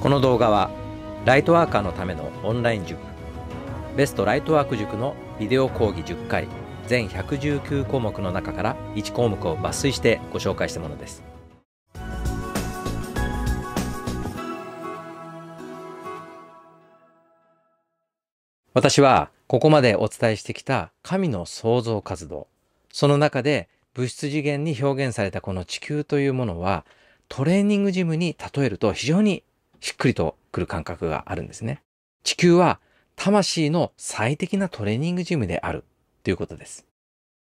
この動画はライトワーカーのためのオンライン塾ベストライトワーク塾のビデオ講義10回全119項目の中から1項目を抜粋してご紹介したものです私はここまでお伝えしてきた神の創造活動その中で物質次元に表現されたこの地球というものはトレーニングジムに例えると非常にしっくりとくる感覚があるんですね。地球は魂の最適なトレーニングジムであるということです。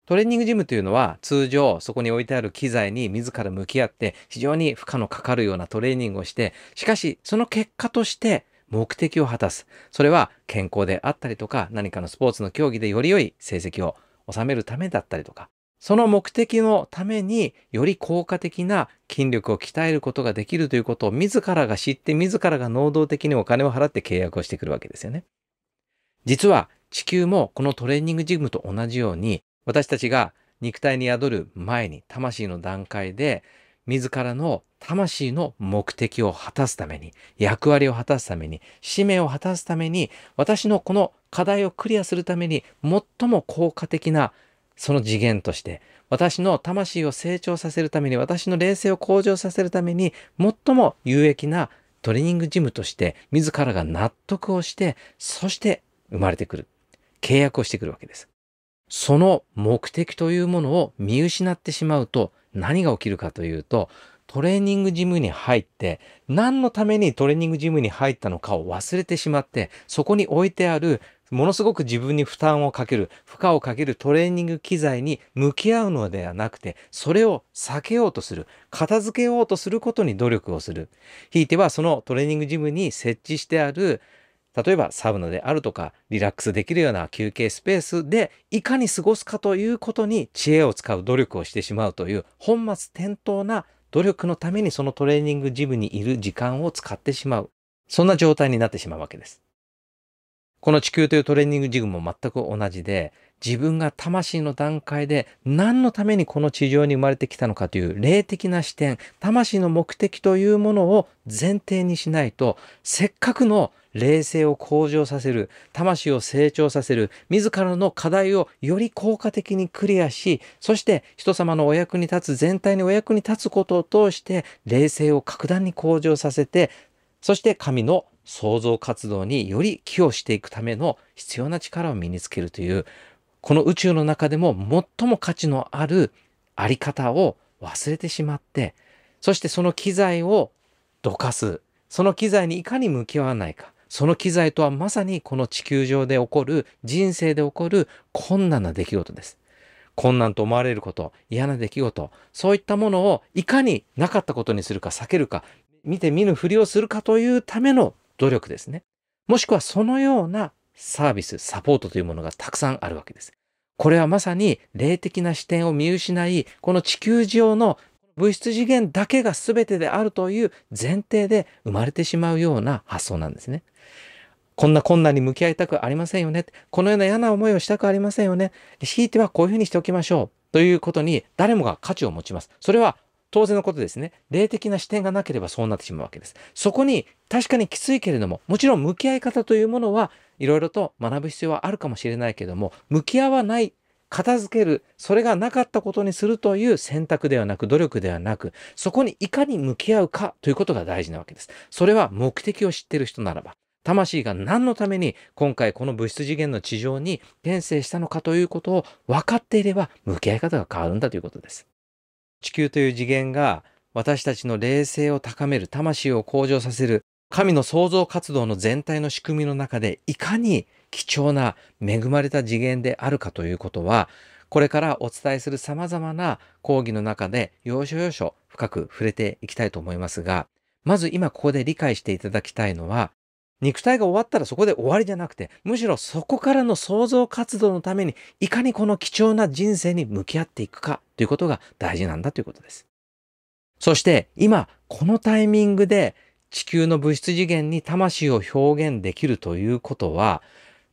トレーニングジムというのは通常そこに置いてある機材に自ら向き合って非常に負荷のかかるようなトレーニングをしてしかしその結果として目的を果たすそれは健康であったりとか何かのスポーツの競技でより良い成績を収めるためだったりとかその目的のためにより効果的な筋力を鍛えることができるということを自らが知って自らが能動的にお金を払って契約をしてくるわけですよね。実は地球もこのトレーニングジムと同じように私たちが肉体に宿る前に魂の段階で自らの魂の目的を果たすために、役割を果たすために、使命を果たすために、私のこの課題をクリアするために最も効果的なその次元として、私の魂を成長させるために、私の冷静を向上させるために、最も有益なトレーニングジムとして、自らが納得をして、そして生まれてくる。契約をしてくるわけです。その目的というものを見失ってしまうと何が起きるかというと、トレーニングジムに入って、何のためにトレーニングジムに入ったのかを忘れてしまって、そこに置いてあるものすごく自分に負担をかける、負荷をかけるトレーニング機材に向き合うのではなくて、それを避けようとする、片付けようとすることに努力をする。ひいてはそのトレーニングジムに設置してある、例えばサウナであるとか、リラックスできるような休憩スペースで、いかに過ごすかということに知恵を使う努力をしてしまうという、本末転倒な努力のためにそのトレーニングジムにいる時間を使ってしまう。そんな状態になってしまうわけです。この地球というトレーニングジグも全く同じで、自分が魂の段階で何のためにこの地上に生まれてきたのかという霊的な視点、魂の目的というものを前提にしないと、せっかくの霊性を向上させる、魂を成長させる、自らの課題をより効果的にクリアし、そして人様のお役に立つ、全体にお役に立つことを通して、霊性を格段に向上させて、そして神の創造活動により寄与していくための必要な力を身につけるという、この宇宙の中でも最も価値のあるあり方を忘れてしまって、そしてその機材をどかす。その機材にいかに向き合わないか。その機材とはまさにこの地球上で起こる、人生で起こる困難な出来事です。困難と思われること、嫌な出来事、そういったものをいかになかったことにするか避けるか、見て見ぬふりをするかというための努力ですね。もしくはそのようなサービス、サポートというものがたくさんあるわけです。これはまさに霊的な視点を見失い、この地球上の物質次元だけが全てであるという前提で生まれてしまうような発想なんですね。こんな困難に向き合いたくありませんよね。このような嫌な思いをしたくありませんよね。ひいてはこういうふうにしておきましょう。ということに誰もが価値を持ちます。それは当然のことですね。霊的な視点がなければそうなってしまうわけです。そこに確かにきついけれども、もちろん向き合い方というものはいろいろと学ぶ必要はあるかもしれないけれども、向き合わない、片付ける、それがなかったことにするという選択ではなく、努力ではなく、そこにいかに向き合うかということが大事なわけです。それは目的を知っている人ならば。魂が何のために今回この物質次元の地上に転生したのかということを分かっていれば向き合い方が変わるんだということです。地球という次元が私たちの霊性を高める、魂を向上させる、神の創造活動の全体の仕組みの中でいかに貴重な恵まれた次元であるかということは、これからお伝えする様々な講義の中で要所要所深く触れていきたいと思いますが、まず今ここで理解していただきたいのは、肉体が終わったらそこで終わりじゃなくて、むしろそこからの創造活動のために、いかにこの貴重な人生に向き合っていくかということが大事なんだということです。そして今、このタイミングで地球の物質次元に魂を表現できるということは、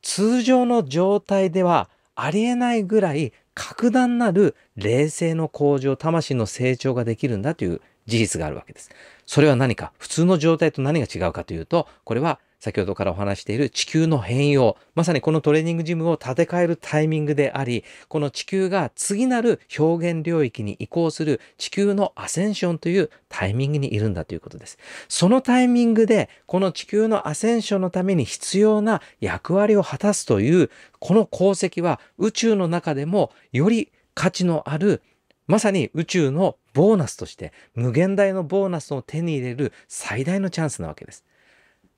通常の状態ではありえないぐらい格段なる冷静の向上、魂の成長ができるんだという事実があるわけです。それは何か、普通の状態と何が違うかというと、これは先ほどからお話している地球の変容、まさにこのトレーニングジムを建て替えるタイミングであり、この地球が次なる表現領域に移行する地球のアセンションというタイミングにいるんだということです。そのタイミングで、この地球のアセンションのために必要な役割を果たすという、この功績は宇宙の中でもより価値のあるまさに宇宙のボーナスとして無限大のボーナスを手に入れる最大のチャンスなわけです。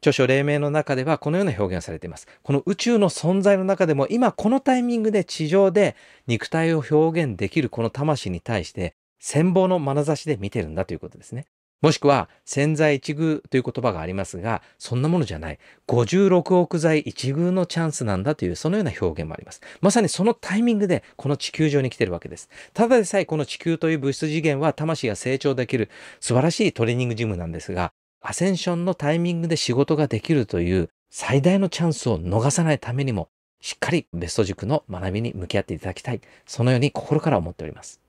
著書黎明の中ではこのような表現をされています。この宇宙の存在の中でも今このタイミングで地上で肉体を表現できるこの魂に対して戦望の眼差しで見てるんだということですね。もしくは潜在一遇という言葉がありますが、そんなものじゃない。56億在一遇のチャンスなんだというそのような表現もあります。まさにそのタイミングでこの地球上に来てるわけです。ただでさえこの地球という物質次元は魂が成長できる素晴らしいトレーニングジムなんですが、アセンションのタイミングで仕事ができるという最大のチャンスを逃さないためにも、しっかりベスト塾の学びに向き合っていただきたい。そのように心から思っております。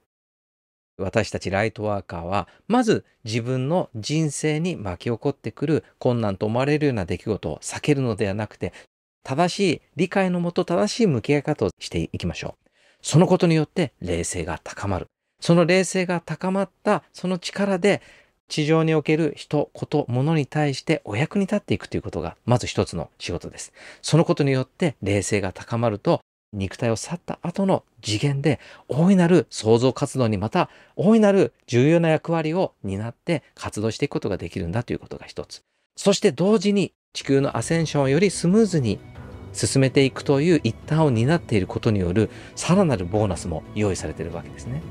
私たちライトワーカーは、まず自分の人生に巻き起こってくる困難と思われるような出来事を避けるのではなくて、正しい理解のもと正しい向き合い方をしていきましょう。そのことによって冷静が高まる。その冷静が高まったその力で地上における人、こと、ものに対してお役に立っていくということが、まず一つの仕事です。そのことによって冷静が高まると、肉体を去った後の次元で大いなる創造活動にまた大いなる重要な役割を担って活動していくことができるんだということが一つ。そして同時に地球のアセンションをよりスムーズに進めていくという一端を担っていることによるさらなるボーナスも用意されているわけですね。